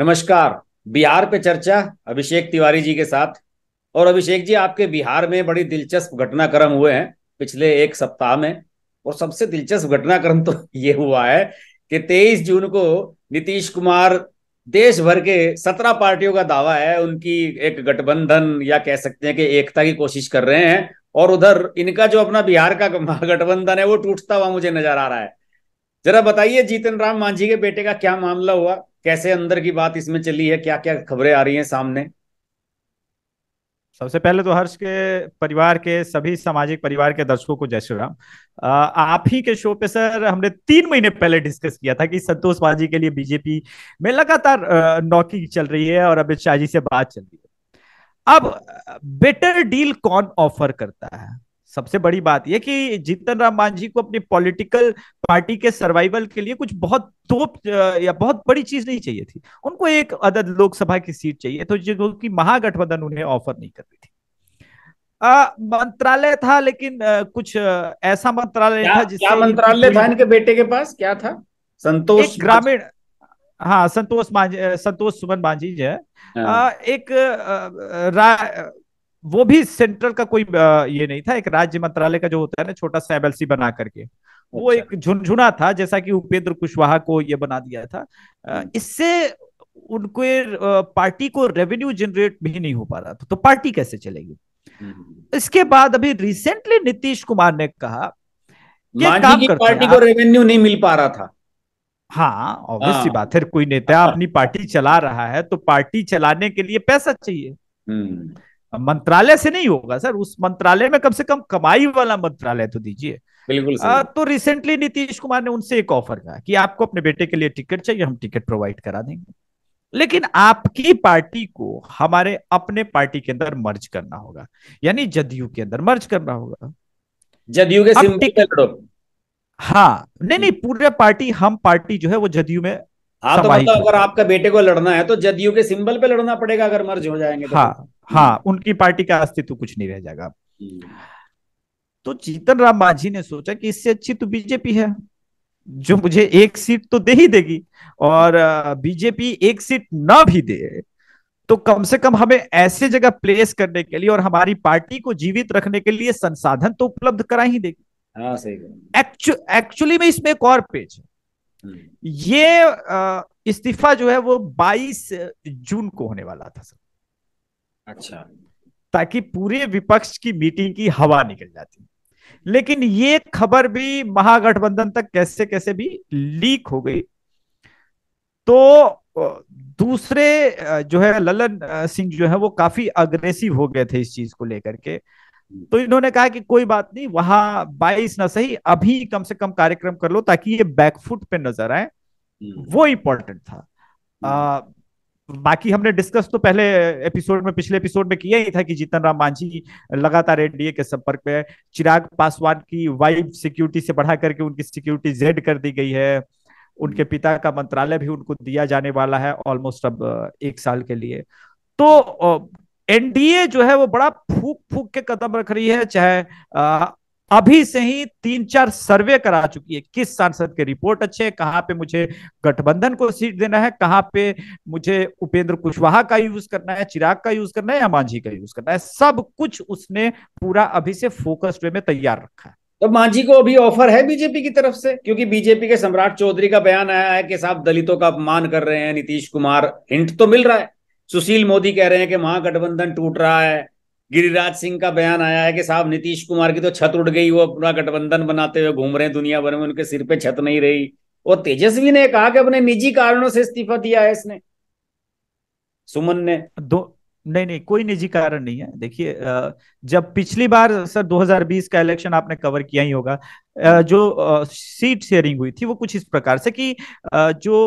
नमस्कार बिहार पे चर्चा अभिषेक तिवारी जी के साथ और अभिषेक जी आपके बिहार में बड़ी दिलचस्प घटनाक्रम हुए हैं पिछले एक सप्ताह में और सबसे दिलचस्प घटनाक्रम तो ये हुआ है कि 23 जून को नीतीश कुमार देश भर के सत्रह पार्टियों का दावा है उनकी एक गठबंधन या कह सकते हैं कि एकता की कोशिश कर रहे हैं और उधर इनका जो अपना बिहार का महागठबंधन है वो टूटता हुआ मुझे नजर आ रहा है जरा बताइए जीतन राम मांझी के बेटे का क्या मामला हुआ कैसे अंदर की बात इसमें चली है क्या क्या खबरें आ रही हैं सामने सबसे पहले तो हर्ष के परिवार के सभी सामाजिक परिवार के दर्शकों को जय श्री राम आप ही के शो पे सर हमने तीन महीने पहले डिस्कस किया था कि संतोष माझी के लिए बीजेपी में लगातार नौकी चल रही है और अमित शाह जी से बात चल रही है अब बेटर डील कौन ऑफर करता है सबसे बड़ी बात यह कि जीतन राम मांझी को अपनी पॉलिटिकल पार्टी के सर्वाइवल के लिए कुछ बहुत तोप या बहुत बड़ी चीज नहीं चाहिए थी उनको एक अदद लोकसभा की सीट चाहिए तो जो कि महागठबंधन उन्हें ऑफर नहीं कर रही थी मंत्रालय था लेकिन आ, कुछ आ, ऐसा मंत्रालय था जिसका मंत्रालय था इनके बेटे के पास क्या था संतोष ग्रामीण हाँ संतोष मांझी संतोष सुमन मांझी जो है हाँ। एक वो भी सेंट्रल का कोई ये नहीं था एक राज्य मंत्रालय का जो होता है ना छोटा सा एमएलसी बना करके वो अच्छा। एक झुनझुना था जैसा कि उपेंद्र कुशवाहा को ये बना दिया था हम्म। इससे उनको पार्टी को रेवेन्यू जनरेट भी नहीं हो पा रहा था तो पार्टी कैसे चलेगी हम्म। इसके बाद अभी रिसेंटली नीतीश कुमार ने कहा ये काम करते पार्टी को रेवेन्यू नहीं मिल पा रहा था हाँ ऑब्वियस सी हाँ। बात है कोई नेता हाँ। अपनी पार्टी चला रहा है तो पार्टी चलाने के लिए पैसा चाहिए हम्म। मंत्रालय से नहीं होगा सर उस मंत्रालय में कम से कम कमाई वाला मंत्रालय तो दीजिए बिल्कुल आ, तो रिसेंटली नीतीश कुमार ने उनसे एक ऑफर कहा कि आपको अपने बेटे के लिए टिकट चाहिए हम टिकट प्रोवाइड करा देंगे लेकिन आपकी पार्टी को हमारे अपने पार्टी के अंदर मर्ज करना होगा यानी जदयू के अंदर मर्ज करना होगा जदयू के सिंबल हाँ नहीं नहीं पूरे पार्टी हम पार्टी जो है वो जदयू में हाँ तो मतलब अगर आपका बेटे को लड़ना है तो जदयू के सिंबल पे लड़ना पड़ेगा अगर मर्ज हो जाएंगे तो हाँ हाँ उनकी पार्टी का अस्तित्व कुछ नहीं रह जाएगा तो चीतन राम मांझी ने सोचा कि इससे अच्छी तो बीजेपी है जो मुझे एक सीट तो दे ही देगी और बीजेपी एक सीट ना भी दे तो कम से कम हमें ऐसे जगह प्लेस करने के लिए और हमारी पार्टी को जीवित रखने के लिए संसाधन तो उपलब्ध करा ही देगी हाँ, एक्चुअली में इसमें एक और पेज है हम्म। ये इस्तीफा जो है वो 22 जून को होने वाला था सर अच्छा ताकि पूरे विपक्ष की मीटिंग की हवा निकल जाती लेकिन ये खबर भी महागठबंधन तक कैसे कैसे भी लीक हो गई तो दूसरे जो है ललन सिंह जो है वो काफी अग्रेसिव हो गए थे इस चीज को लेकर के तो इन्होंने कहा कि कोई बात नहीं वहां बाईस ना सही अभी कम से कम कार्यक्रम कर लो ताकि ये बैकफुट पे नजर आए हम्म। वो इंपॉर्टेंट था बाकी हमने डिस्कस तो पहले एपिसोड में पिछले एपिसोड में किया ही था कि जीतन राम मांझी लगातार एनडीए के संपर्क में चिराग पासवान की वाइफ सिक्योरिटी से बढ़ा करके उनकी सिक्योरिटी जेड कर दी गई है उनके पिता का मंत्रालय भी उनको दिया जाने वाला है ऑलमोस्ट अब एक साल के लिए तो एनडीए जो है वो बड़ा फूक फूक के कदम रख रही है चाहे अभी से ही तीन चार सर्वे करा चुकी है किस सांसद के रिपोर्ट अच्छे हैं कहाँ पे मुझे गठबंधन को सीट देना है कहाँ पे मुझे उपेंद्र कुशवाहा का यूज करना है चिराग का यूज करना है या मांझी का यूज करना है सब कुछ उसने पूरा अभी से फोकस्ड वे में तैयार रखा है तो मांझी को अभी ऑफर है बीजेपी की तरफ से क्योंकि बीजेपी के सम्राट चौधरी का बयान आया है कि साहब दलितों का अपमान कर रहे हैं नीतीश कुमार हिंट तो मिल रहा है सुशील मोदी कह रहे हैं कि महागठबंधन टूट रहा है गिरिराज सिंह का बयान आया है कि साहब नीतीश कुमार की तो छत उड़ गई वो अपना गठबंधन बनाते हुए घूम रहे हैं दुनिया भर में उनके सिर पे छत नहीं रही और तेजस्वी ने कहा कि अपने निजी कारणों से इस्तीफा दिया है इसने सुमन ने दो नहीं नहीं कोई निजी कारण नहीं है देखिए जब पिछली बार सर 2020 का इलेक्शन आपने कवर किया ही होगा जो सीट शेयरिंग हुई थी वो कुछ इस प्रकार से कि जो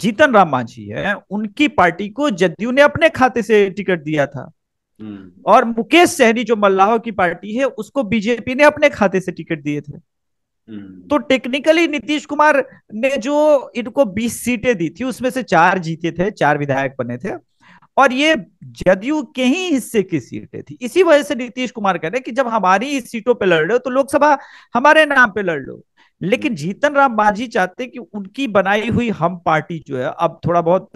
जीतन राम मांझी है उनकी पार्टी को जदयू ने अपने खाते से टिकट दिया था हम्म। और मुकेश सहनी जो मल्लाह की पार्टी है उसको बीजेपी ने अपने खाते से टिकट दिए थे हम्म। तो टेक्निकली नीतीश कुमार ने जो इनको 20 सीटें दी थी उसमें से चार जीते थे चार विधायक बने थे और ये जदयू के ही हिस्से की सीटें थी इसी वजह से नीतीश कुमार कह रहे हैं कि जब हमारी सीटों पे लड़ रहे हो तो लोकसभा हमारे नाम पे लड़ लो लेकिन हम्म। जीतन राम मांझी चाहते कि उनकी बनाई हुई हम पार्टी जो है अब थोड़ा बहुत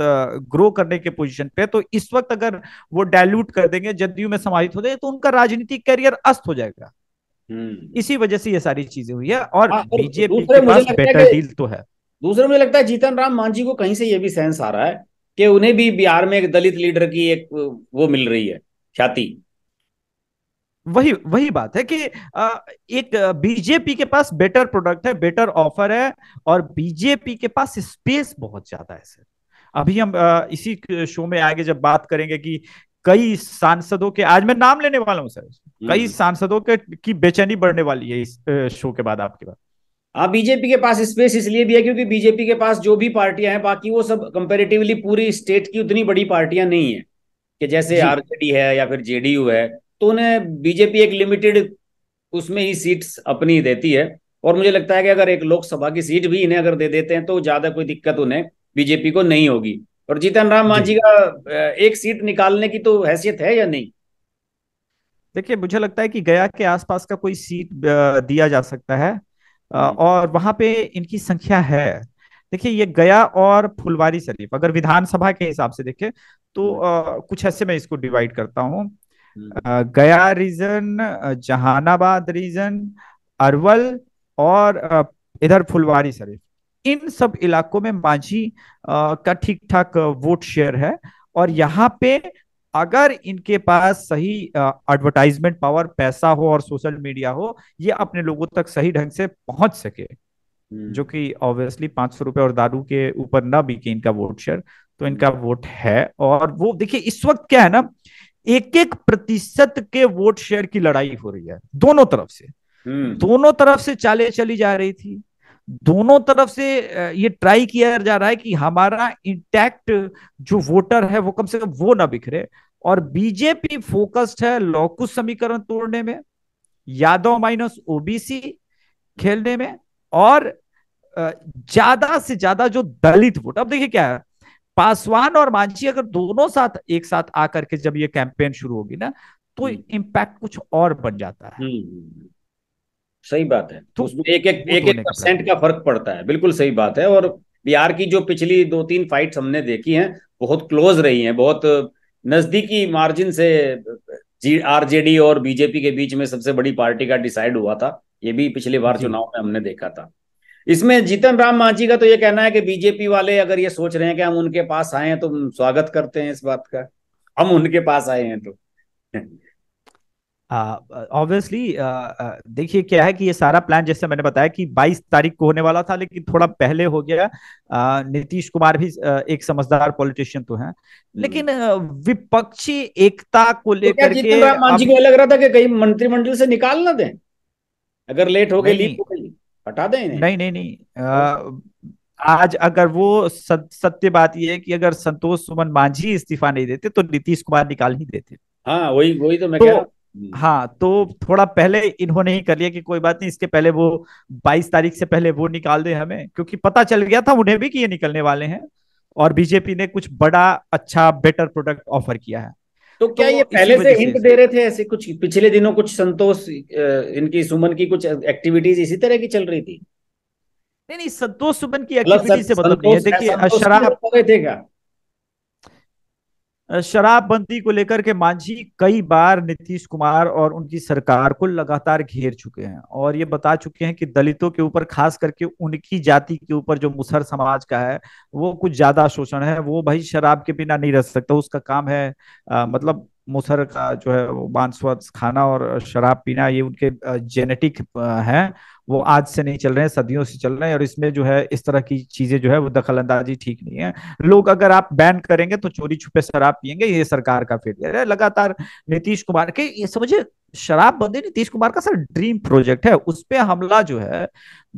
ग्रो करने के पोजीशन पे तो इस वक्त अगर वो डायल्यूट कर देंगे जदयू में समाहित हो जाए तो उनका राजनीतिक कैरियर अस्त हो जाएगा हम्म। इसी वजह से ये सारी चीजें हुई हाँ, है और बीजेपी के पास बेटर डील तो है दूसरे मुझे लगता है जीतन राम मांझी को कहीं से यह भी सेंस आ रहा है कि उन्हें भी बिहार में एक दलित लीडर की एक वो मिल रही है ख्याति वही वही बात है कि एक बीजेपी के पास बेटर प्रोडक्ट है बेटर ऑफर है और बीजेपी के पास स्पेस बहुत ज्यादा है सर अभी हम इसी शो में आगे जब बात करेंगे कि कई सांसदों के आज मैं नाम लेने वाला हूं सर हम्म। कई सांसदों के की बेचैनी बढ़ने वाली है इस शो के बाद आपके बाद हाँ बीजेपी के पास स्पेस इसलिए भी है क्योंकि बीजेपी के पास जो भी पार्टियां हैं बाकी वो सब कंपेरेटिवली पूरी स्टेट की उतनी बड़ी पार्टियां नहीं है कि जैसे आरजेडी है या फिर जेडीयू है तो उन्हें बीजेपी एक लिमिटेड उसमें ही सीट्स अपनी देती है और मुझे लगता है कि अगर एक लोकसभा की सीट भी इन्हें अगर दे देते हैं तो ज्यादा कोई दिक्कत उन्हें बीजेपी को नहीं होगी और जीतन राम मांझी का एक सीट निकालने की तो हैसियत है या नहीं देखिए मुझे लगता है कि गया के आसपास का कोई सीट दिया जा सकता है और वहां पे इनकी संख्या है देखिए ये गया और फुलवारी शरीफ अगर विधानसभा के हिसाब से देखें तो कुछ ऐसे मैं इसको डिवाइड करता हूँ गया रीजन जहानाबाद रीजन अरवल और इधर फुलवारी शरीफ इन सब इलाकों में मांझी का ठीक ठाक वोट शेयर है और यहाँ पे अगर इनके पास सही एडवर्टाइजमेंट पावर पैसा हो और सोशल मीडिया हो ये अपने लोगों तक सही ढंग से पहुंच सके हम्म। जो कि ऑब्वियसली पांच सौ रुपए और दारू के ऊपर ना बिके इनका वोट शेयर तो इनका वोट हम्म। है और वो देखिए इस वक्त क्या है ना एक एक प्रतिशत के वोट शेयर की लड़ाई हो रही है दोनों तरफ से हम्म। दोनों तरफ से चाले चली जा रही थी दोनों तरफ से ये ट्राई किया जा रहा है कि हमारा इंटैक्ट जो वोटर है वो कम से कम वो ना बिखरे और बीजेपी फोकस्ड है लौकुश समीकरण तोड़ने में यादव माइनस ओबीसी खेलने में और ज्यादा से ज्यादा जो दलित वोट अब देखिए क्या है पासवान और मांझी अगर दोनों साथ एक साथ आकर के जब ये कैंपेन शुरू होगी ना तो इम्पैक्ट हम्म। कुछ और बन जाता है हम्म, हम्म, सही बात है तो एक एक एक एक परसेंट का फर्क पड़ता है बिल्कुल सही बात है और बिहार की जो पिछली दो तीन फाइट हमने देखी हैं बहुत क्लोज रही हैं बहुत नजदीकी मार्जिन से जी आरजेडी और बीजेपी के बीच में सबसे बड़ी पार्टी का डिसाइड हुआ था ये भी पिछले बार चुनाव में हमने देखा था इसमें जीतन राम मांझी का तो ये कहना है कि बीजेपी वाले अगर ये सोच रहे हैं कि हम उनके पास आए हैं तो स्वागत करते हैं इस बात का हम उनके पास आए हैं तो ऑब्वियसली देखिए क्या है कि ये सारा प्लान जैसे मैंने बताया कि 22 तारीख को होने वाला था लेकिन थोड़ा पहले हो गया नीतीश कुमार भी uh, एक समझदार पॉलिटिशियन तो हैं हम्म। लेकिन विपक्षी एकता को तो लेकर तो के मांझी को लग रहा था कि कहीं मंत्रिमंडल से निकाल ना दें अगर लेट हो गए लीक हो हटा दें नहीं नहीं नहीं नहीं तो आ, आज अगर वो सत्य बात यह है कि अगर संतोष सुमन मांझी इस्तीफा नहीं देते तो नीतीश कुमार निकाल ही देते हाँ वही वही तो मैं तो, हाँ तो थोड़ा पहले इन्होंने ही कर लिया कि कोई बात नहीं इसके पहले वो 22 तारीख से पहले वो निकाल दे हमें क्योंकि पता चल गया था उन्हें भी कि ये निकलने वाले हैं और बीजेपी ने कुछ बड़ा अच्छा बेटर प्रोडक्ट ऑफर किया है तो क्या तो ये पहले से हिंट दे रहे थे ऐसे कुछ पिछले दिनों कुछ संतोष इनकी सुमन की कुछ एक्टिविटीज इसी तरह की चल रही थी नहीं नहीं संतोष सुमन की एक्टिविटी मतलब से मतलब नहीं है देखिए शराब शराबबंदी को लेकर के मांझी कई बार नीतीश कुमार और उनकी सरकार को लगातार घेर चुके हैं और ये बता चुके हैं कि दलितों के ऊपर खास करके उनकी जाति के ऊपर जो मुसहर समाज का है वो कुछ ज्यादा शोषण है वो भाई शराब के बिना नहीं रह सकता उसका काम है आ, मतलब मुसहर का जो है वो बांस खाना और शराब पीना ये उनके जेनेटिक है वो आज से नहीं चल रहे हैं सदियों से चल रहे हैं और इसमें जो है इस तरह की चीजें जो है वो दखल अंदाजी ठीक नहीं है लोग अगर आप बैन करेंगे तो चोरी छुपे शराब पियेंगे ये सरकार का फेलियर है लगातार नीतीश कुमार के ये समझिए शराबबंदी नीतीश कुमार का सर ड्रीम प्रोजेक्ट है उस पर हमला जो है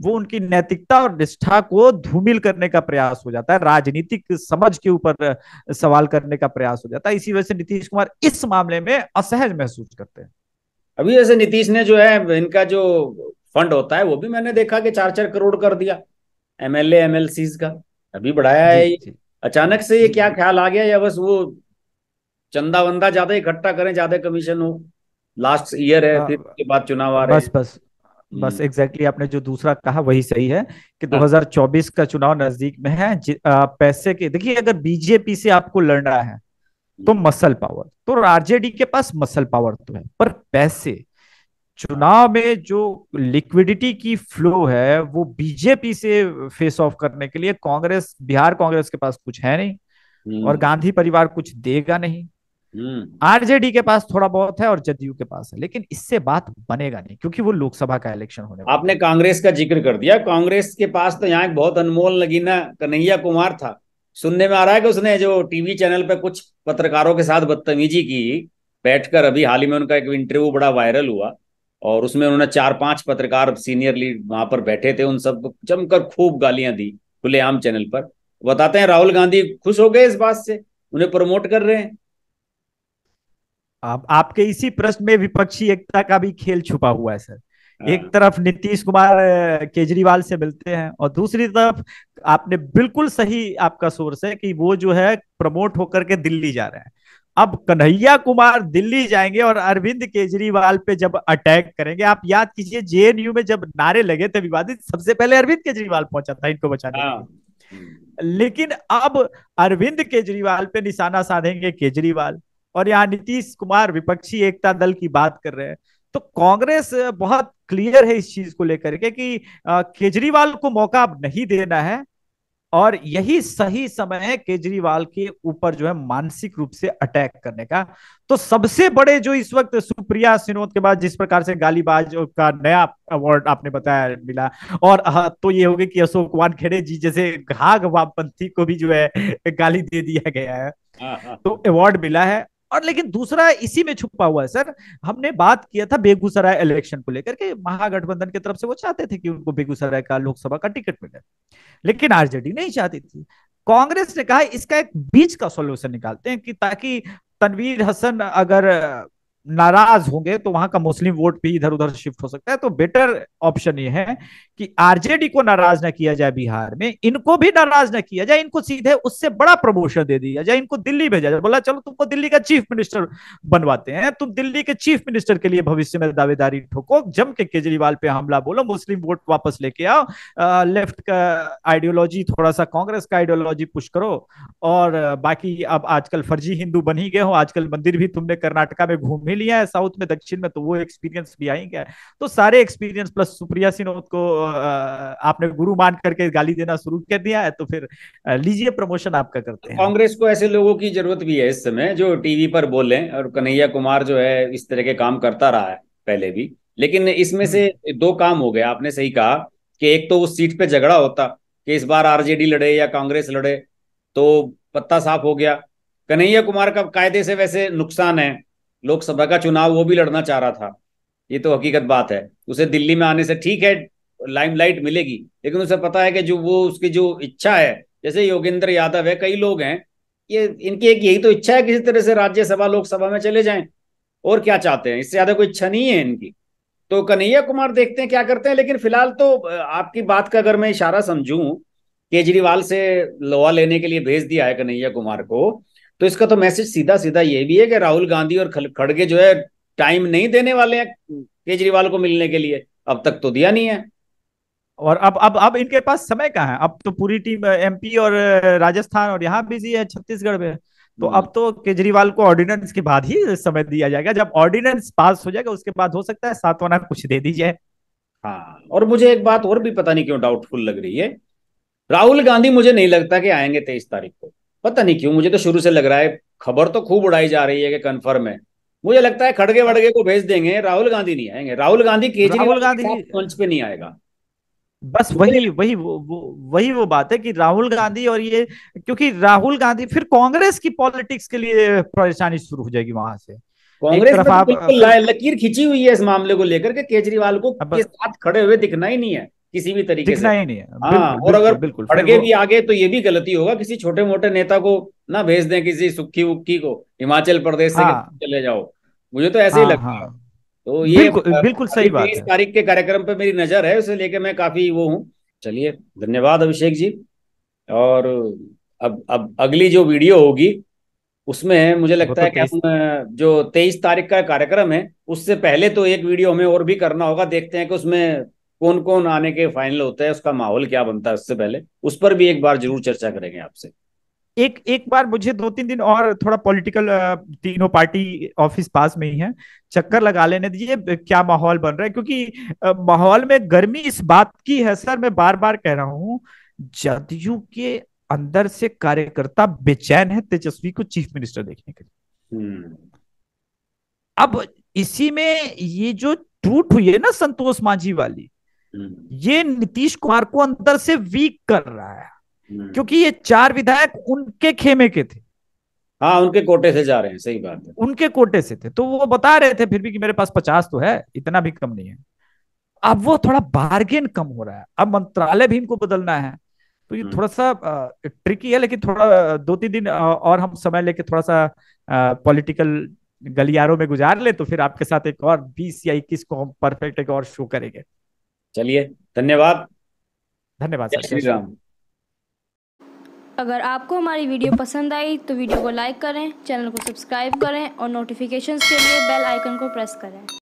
वो उनकी नैतिकता और निष्ठा को धूमिल करने का प्रयास हो जाता है राजनीतिक समझ के ऊपर सवाल करने का प्रयास हो जाता है इसी वजह से नीतीश कुमार इस मामले में असहज महसूस करते हैं अभी जैसे नीतीश ने जो है इनका जो फंड होता है वो भी मैंने देखा कि चार चार करोड़ कर दिया एमएलए एमएलसी का अभी बढ़ाया है अचानक से ये क्या ख्याल आ गया या बस वो चंदा वंदा ज्यादा इकट्ठा करें ज्यादा कमीशन हो लास्ट ईयर है हाँ, फिर उसके बाद चुनाव आ रहे बस बस बस एग्जैक्टली हम्म। exactly आपने जो दूसरा कहा वही सही है कि 2024 हाँ। का चुनाव नजदीक में है आ, पैसे के देखिए अगर बीजेपी से आपको लड़ना है तो मसल हम्म। पावर तो आरजेडी के पास मसल पावर तो है पर पैसे चुनाव में जो लिक्विडिटी की फ्लो है वो बीजेपी से फेस ऑफ करने के लिए कांग्रेस बिहार कांग्रेस के पास कुछ है नहीं, हम्म। और गांधी परिवार कुछ देगा नहीं हम्म। आरजेडी के पास थोड़ा बहुत है और जदयू के पास है लेकिन इससे बात बनेगा नहीं क्योंकि वो लोकसभा का इलेक्शन होने आपने कांग्रेस का जिक्र कर दिया कांग्रेस के पास तो यहाँ एक बहुत अनमोल नगीना कन्हैया कुमार था सुनने में आ रहा है कि उसने जो टीवी चैनल पर कुछ पत्रकारों के साथ बदतमीजी की बैठकर अभी हाल ही में उनका एक इंटरव्यू बड़ा वायरल हुआ और उसमें उन्होंने चार पांच पत्रकार सीनियर लीड वहां पर बैठे थे उन सब जमकर खूब गालियां दी खुलेआम चैनल पर बताते हैं राहुल गांधी खुश हो गए इस बात से उन्हें प्रमोट कर रहे हैं आप आपके इसी प्रश्न में विपक्षी एकता का भी खेल छुपा हुआ है सर हाँ। एक तरफ नीतीश कुमार केजरीवाल से मिलते हैं और दूसरी तरफ आपने बिल्कुल सही आपका सोर्स है कि वो जो है प्रमोट होकर के दिल्ली जा रहे हैं अब कन्हैया कुमार दिल्ली जाएंगे और अरविंद केजरीवाल पे जब अटैक करेंगे आप याद कीजिए जेएनयू में जब नारे लगे थे विवादित सबसे पहले अरविंद केजरीवाल पहुंचा था इनको बचाने के हाँ। लेकिन अब अरविंद केजरीवाल पे निशाना साधेंगे केजरीवाल और यहाँ नीतीश कुमार विपक्षी एकता दल की बात कर रहे हैं तो कांग्रेस बहुत क्लियर है इस चीज को लेकर के कि केजरीवाल को मौका अब नहीं देना है और यही सही समय है केजरीवाल के ऊपर जो है मानसिक रूप से अटैक करने का तो सबसे बड़े जो इस वक्त सुप्रिया सिनोद के बाद जिस प्रकार से गालीबाज का नया अवार्ड आपने बताया मिला और हाँ, तो ये गया कि अशोक कुमार खेड़े जी जैसे घाघ वामपंथी को भी जो है गाली दे दिया गया है हाँ, हाँ। तो अवार्ड मिला है और लेकिन दूसरा इसी में छुपा हुआ है सर हमने बात किया था बेगूसराय इलेक्शन को लेकर के महागठबंधन की तरफ से वो चाहते थे कि उनको बेगूसराय का लोकसभा का टिकट मिले लेकिन आरजेडी नहीं चाहती थी कांग्रेस ने कहा इसका एक बीच का सोल्यूशन निकालते हैं कि ताकि तनवीर हसन अगर नाराज होंगे तो वहां का मुस्लिम वोट भी इधर उधर शिफ्ट हो सकता है तो बेटर ऑप्शन ये है कि आरजेडी को नाराज ना किया जाए बिहार में इनको भी नाराज ना किया जाए इनको सीधे उससे बड़ा प्रमोशन दे दिया जाए इनको दिल्ली भेजा जाए बोला चलो तुमको दिल्ली का चीफ मिनिस्टर बनवाते हैं तुम दिल्ली के चीफ मिनिस्टर के लिए भविष्य में दावेदारी ठोको जम के केजरीवाल पे हमला बोलो मुस्लिम वोट वापस लेके आओ लेफ्ट का आइडियोलॉजी थोड़ा सा कांग्रेस का आइडियोलॉजी पुश करो और बाकी अब आजकल फर्जी हिंदू बन ही गए हो आजकल मंदिर भी तुमने कर्नाटका में घूम मिल लिया है साउथ में दक्षिण में तो वो एक्सपीरियंस भी आएंगे तो सारे एक्सपीरियंस प्लस सुप्रिया सिन्होद को आपने गुरु मान करके गाली देना शुरू कर दिया है तो फिर लीजिए प्रमोशन आपका करते हैं कांग्रेस को ऐसे लोगों की जरूरत भी है इस समय जो टीवी पर बोले और कन्हैया कुमार जो है इस तरह के काम करता रहा है पहले भी लेकिन इसमें से हम्म। दो काम हो गए आपने सही कहा कि एक तो उस सीट पे झगड़ा होता कि इस बार आरजेडी लड़े या कांग्रेस लड़े तो पत्ता साफ हो गया कन्हैया कुमार का कायदे से वैसे नुकसान है लोकसभा का चुनाव वो भी लड़ना चाह रहा था ये तो हकीकत बात है उसे दिल्ली में आने से ठीक है लाइमलाइट मिलेगी लेकिन उसे पता है कि जो वो उसकी जो इच्छा है जैसे योगेंद्र यादव है कई लोग हैं ये इनकी एक यही तो इच्छा है किसी तरह से राज्यसभा लोकसभा में चले जाएं और क्या चाहते हैं इससे ज्यादा कोई इच्छा नहीं है इनकी तो कन्हैया कुमार देखते हैं क्या करते हैं लेकिन फिलहाल तो आपकी बात का अगर मैं इशारा समझूं केजरीवाल से लोहा लेने के लिए भेज दिया है कन्हैया कुमार को तो इसका तो मैसेज सीधा सीधा ये भी है कि राहुल गांधी और खड़गे जो है टाइम नहीं देने वाले हैं केजरीवाल को मिलने के लिए अब तक तो दिया नहीं है और अब अब अब इनके पास समय कहाँ है अब तो पूरी टीम एमपी और राजस्थान और यहाँ बिजी है छत्तीसगढ़ में तो अब तो केजरीवाल को ऑर्डिनेंस के बाद ही समय दिया जाएगा जब ऑर्डिनेंस पास हो जाएगा उसके बाद हो सकता है सातवाना कुछ दे दीजिए हाँ और मुझे एक बात और भी पता नहीं क्यों डाउटफुल लग रही है राहुल गांधी मुझे नहीं लगता कि आएंगे तेईस तारीख को पता नहीं क्यों मुझे तो शुरू से लग रहा है खबर तो खूब उड़ाई जा रही है कि कन्फर्म है मुझे लगता है खड़गे वड़गे को भेज देंगे राहुल गांधी नहीं आएंगे राहुल गांधी केजरीवाल गांधी मंच पे नहीं आएगा बस वही वही वो, वो वही वो बात है कि राहुल गांधी और ये क्योंकि राहुल गांधी फिर कांग्रेस की पॉलिटिक्स के लिए परेशानी शुरू हो जाएगी वहां से कांग्रेस तो लकीर खींची हुई है इस मामले को लेकर के केजरीवाल को के साथ खड़े हुए दिखना ही नहीं है किसी भी तरीके से नहीं है हाँ और अगर बिल्कुल अड़के भी आगे तो ये भी गलती होगा किसी छोटे मोटे नेता को ना भेज दें किसी सुखी उक्की को हिमाचल प्रदेश से हाँ। चले जाओ मुझे तो ऐसे ही हाँ, लगता हाँ। है तो ये बिल्कुल, बिल्कुल सही बात इस तारीख के कार्यक्रम पे मेरी नजर है उसे लेके मैं काफी वो हूँ चलिए धन्यवाद अभिषेक जी और अब अब अगली जो वीडियो होगी उसमें मुझे लगता तो है कि हम जो तेईस तारीख का कार्यक्रम है उससे पहले तो एक वीडियो हमें और भी करना होगा देखते हैं कि उसमें कौन कौन आने के फाइनल होता है उसका माहौल क्या बनता है उससे पहले उस पर भी एक बार जरूर चर्चा करेंगे आपसे एक एक बार मुझे दो तीन दिन और थोड़ा पॉलिटिकल तीनों पार्टी ऑफिस पास में ही है चक्कर लगा लेने दीजिए क्या माहौल बन रहा है क्योंकि माहौल में गर्मी इस बात की है सर मैं बार बार कह रहा हूं जदयू के अंदर से कार्यकर्ता बेचैन है तेजस्वी को चीफ मिनिस्टर देखने के लिए हम्म। अब इसी में ये जो टूट हुई है ना संतोष मांझी वाली हम्म। ये नीतीश कुमार को अंदर से वीक कर रहा है हम्म। क्योंकि ये चार विधायक उनके खेमे के थे हाँ उनके कोटे से जा रहे हैं सही बात है उनके कोटे से थे तो वो बता रहे थे फिर भी कि मेरे पास पचास तो है इतना भी कम नहीं है अब वो थोड़ा बार्गेन कम हो रहा है अब मंत्रालय भी इनको बदलना है तो ये हम्म। थोड़ा सा ट्रिकी है लेकिन थोड़ा दो तीन दिन और हम समय लेके थोड़ा सा पॉलिटिकल गलियारों में गुजार ले तो फिर आपके साथ एक और बीस या इक्कीस को हम परफेक्ट एक और शो करेंगे चलिए धन्यवाद धन्यवाद श्री राम अगर आपको हमारी वीडियो पसंद आई तो वीडियो को लाइक करें चैनल को सब्सक्राइब करें और नोटिफिकेशन के लिए बेल आइकन को प्रेस करें